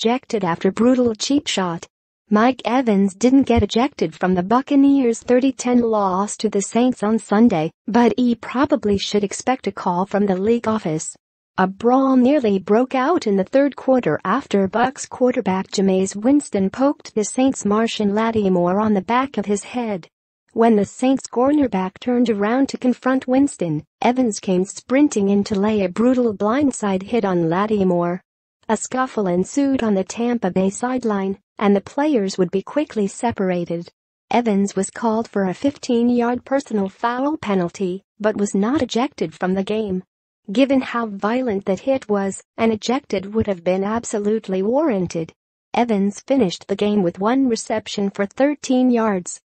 ejected after brutal cheap shot. Mike Evans didn't get ejected from the Buccaneers' 30-10 loss to the Saints on Sunday, but he probably should expect a call from the league office. A brawl nearly broke out in the third quarter after Bucks quarterback Jameis Winston poked the Saints' Martian Lattimore on the back of his head. When the Saints cornerback turned around to confront Winston, Evans came sprinting in to lay a brutal blindside hit on Lattimore. A scuffle ensued on the Tampa Bay sideline, and the players would be quickly separated. Evans was called for a 15-yard personal foul penalty, but was not ejected from the game. Given how violent that hit was, an ejected would have been absolutely warranted. Evans finished the game with one reception for 13 yards